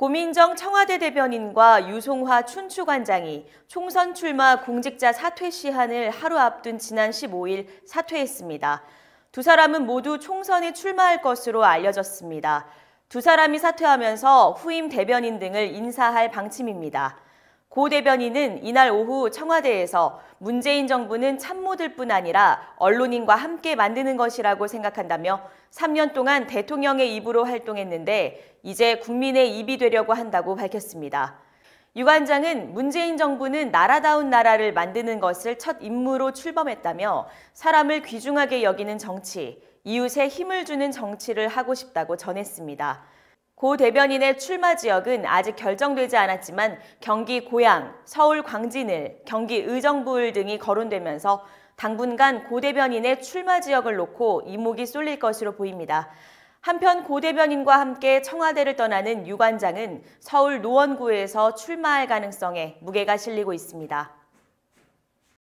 고민정 청와대 대변인과 유송화 춘추관장이 총선 출마 공직자 사퇴 시한을 하루 앞둔 지난 15일 사퇴했습니다. 두 사람은 모두 총선에 출마할 것으로 알려졌습니다. 두 사람이 사퇴하면서 후임 대변인 등을 인사할 방침입니다. 고 대변인은 이날 오후 청와대에서 문재인 정부는 참모들 뿐 아니라 언론인과 함께 만드는 것이라고 생각한다며 3년 동안 대통령의 입으로 활동했는데 이제 국민의 입이 되려고 한다고 밝혔습니다. 유관장은 문재인 정부는 나라다운 나라를 만드는 것을 첫 임무로 출범했다며 사람을 귀중하게 여기는 정치, 이웃에 힘을 주는 정치를 하고 싶다고 전했습니다. 고 대변인의 출마 지역은 아직 결정되지 않았지만 경기 고양, 서울 광진을, 경기 의정부을 등이 거론되면서 당분간 고 대변인의 출마 지역을 놓고 이목이 쏠릴 것으로 보입니다. 한편 고 대변인과 함께 청와대를 떠나는 유관장은 서울 노원구에서 출마할 가능성에 무게가 실리고 있습니다.